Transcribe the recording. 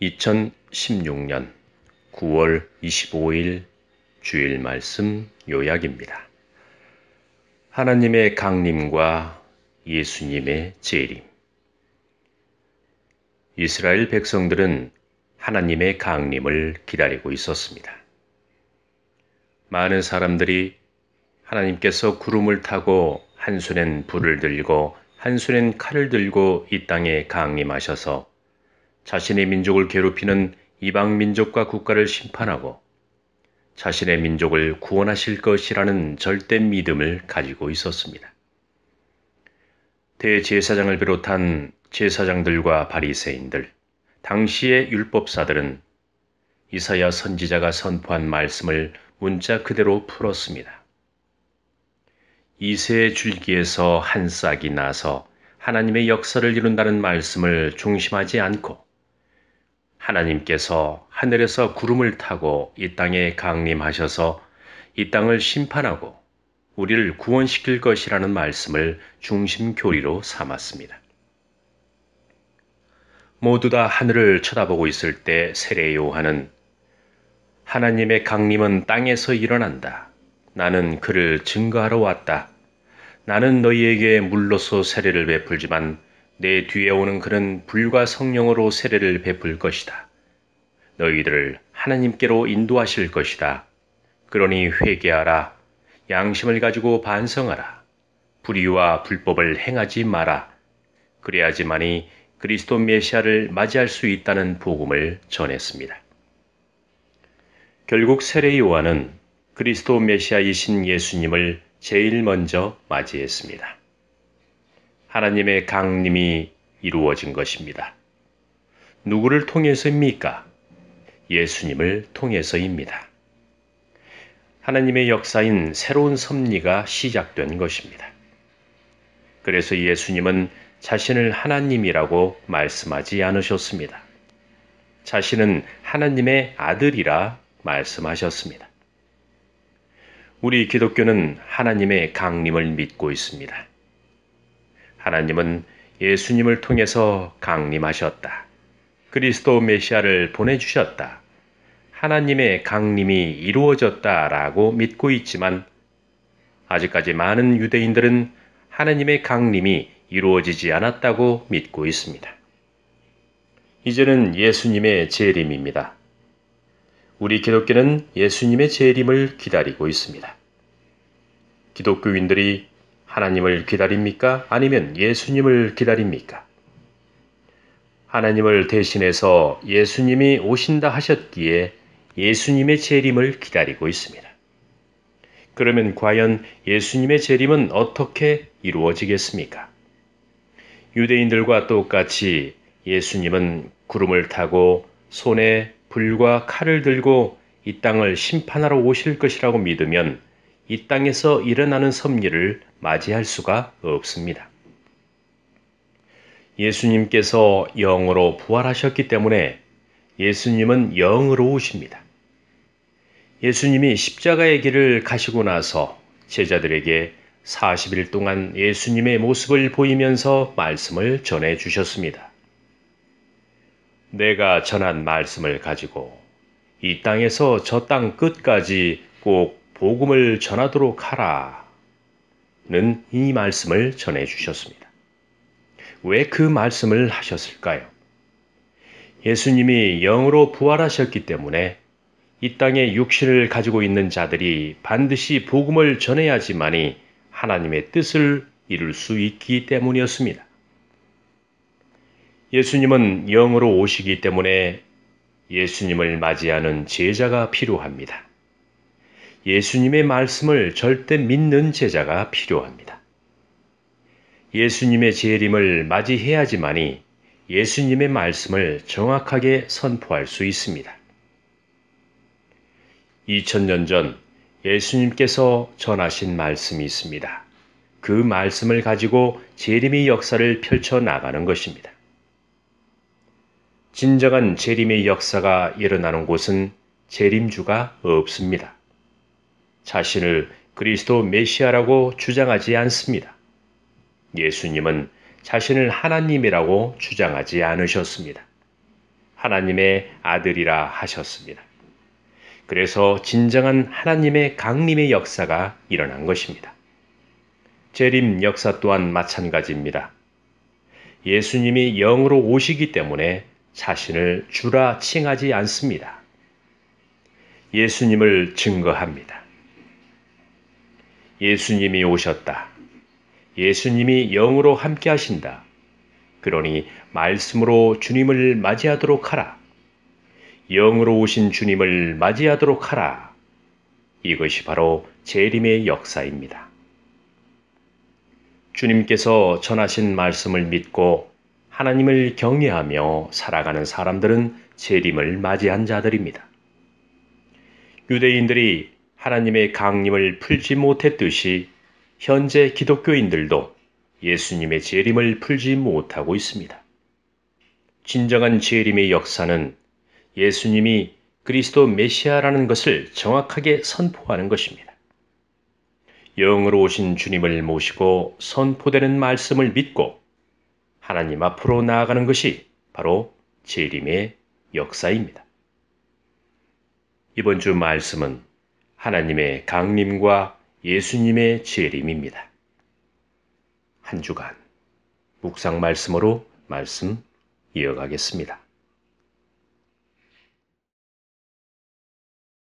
2016년 9월 25일 주일 말씀 요약입니다. 하나님의 강림과 예수님의 재림. 이스라엘 백성들은 하나님의 강림을 기다리고 있었습니다. 많은 사람들이 하나님께서 구름을 타고 한 손엔 불을 들고 한 손엔 칼을 들고 이 땅에 강림하셔서 자신의 민족을 괴롭히는 이방 민족과 국가를 심판하고 자신의 민족을 구원하실 것이라는 절대 믿음을 가지고 있었습니다. 대제사장을 비롯한 제사장들과 바리새인들, 당시의 율법사들은 이사야 선지자가 선포한 말씀을 문자 그대로 풀었습니다. 이세 줄기에서 한 싹이 나서 하나님의 역사를 이룬다는 말씀을 중심하지 않고 하나님께서 하늘에서 구름을 타고 이 땅에 강림하셔서 이 땅을 심판하고 우리를 구원시킬 것이라는 말씀을 중심 교리로 삼았습니다. 모두 다 하늘을 쳐다보고 있을 때 세례 요한은 하나님의 강림은 땅에서 일어난다. 나는 그를 증거하러 왔다. 나는 너희에게 물로서 세례를 베풀지만 내 뒤에 오는 그는 불과 성령으로 세례를 베풀 것이다. 너희들을 하나님께로 인도하실 것이다. 그러니 회개하라. 양심을 가지고 반성하라. 불의와 불법을 행하지 마라. 그래야지만이 그리스도 메시아를 맞이할 수 있다는 복음을 전했습니다. 결국 세례 요한은 그리스도 메시아이신 예수님을 제일 먼저 맞이했습니다. 하나님의 강림이 이루어진 것입니다. 누구를 통해서입니까? 예수님을 통해서입니다. 하나님의 역사인 새로운 섭리가 시작된 것입니다. 그래서 예수님은 자신을 하나님이라고 말씀하지 않으셨습니다. 자신은 하나님의 아들이라 말씀하셨습니다. 우리 기독교는 하나님의 강림을 믿고 있습니다. 하나님은 예수님을 통해서 강림하셨다. 그리스도 메시아를 보내주셨다. 하나님의 강림이 이루어졌다라고 믿고 있지만 아직까지 많은 유대인들은 하나님의 강림이 이루어지지 않았다고 믿고 있습니다. 이제는 예수님의 재림입니다. 우리 기독교는 예수님의 재림을 기다리고 있습니다. 기독교인들이 하나님을 기다립니까? 아니면 예수님을 기다립니까? 하나님을 대신해서 예수님이 오신다 하셨기에 예수님의 재림을 기다리고 있습니다. 그러면 과연 예수님의 재림은 어떻게 이루어지겠습니까? 유대인들과 똑같이 예수님은 구름을 타고 손에 불과 칼을 들고 이 땅을 심판하러 오실 것이라고 믿으면 이 땅에서 일어나는 섭리를 맞이할 수가 없습니다. 예수님께서 영으로 부활하셨기 때문에 예수님은 영으로우십니다. 예수님이 십자가의 길을 가시고 나서 제자들에게 40일 동안 예수님의 모습을 보이면서 말씀을 전해 주셨습니다. 내가 전한 말씀을 가지고 이 땅에서 저 땅 끝까지 꼭 복음을 전하도록 하라. 는 이 말씀을 전해 주셨습니다. 왜 그 말씀을 하셨을까요? 예수님이 영으로 부활하셨기 때문에 이 땅에 육신을 가지고 있는 자들이 반드시 복음을 전해야지만이 하나님의 뜻을 이룰 수 있기 때문이었습니다. 예수님은 영으로 오시기 때문에 예수님을 맞이하는 제자가 필요합니다. 예수님의 말씀을 절대 믿는 제자가 필요합니다. 예수님의 재림을 맞이해야지만이 예수님의 말씀을 정확하게 선포할 수 있습니다. 2000년 전 예수님께서 전하신 말씀이 있습니다. 그 말씀을 가지고 재림의 역사를 펼쳐 나가는 것입니다. 진정한 재림의 역사가 일어나는 곳은 재림주가 없습니다. 자신을 그리스도 메시아라고 주장하지 않습니다. 예수님은 자신을 하나님이라고 주장하지 않으셨습니다. 하나님의 아들이라 하셨습니다. 그래서 진정한 하나님의 강림의 역사가 일어난 것입니다. 재림 역사 또한 마찬가지입니다. 예수님이 영으로 오시기 때문에 자신을 주라 칭하지 않습니다. 예수님을 증거합니다. 예수님이 오셨다. 예수님이 영으로 함께 하신다. 그러니 말씀으로 주님을 맞이하도록 하라. 영으로 오신 주님을 맞이하도록 하라. 이것이 바로 재림의 역사입니다. 주님께서 전하신 말씀을 믿고 하나님을 경외하며 살아가는 사람들은 재림을 맞이한 자들입니다. 유대인들이 하나님의 강림을 풀지 못했듯이 현재 기독교인들도 예수님의 재림을 풀지 못하고 있습니다. 진정한 재림의 역사는 예수님이 그리스도 메시아라는 것을 정확하게 선포하는 것입니다. 영으로 오신 주님을 모시고 선포되는 말씀을 믿고 하나님 앞으로 나아가는 것이 바로 재림의 역사입니다. 이번 주 말씀은 하나님의 강림과 예수님의 재림입니다. 한 주간 묵상 말씀으로 말씀 이어가겠습니다.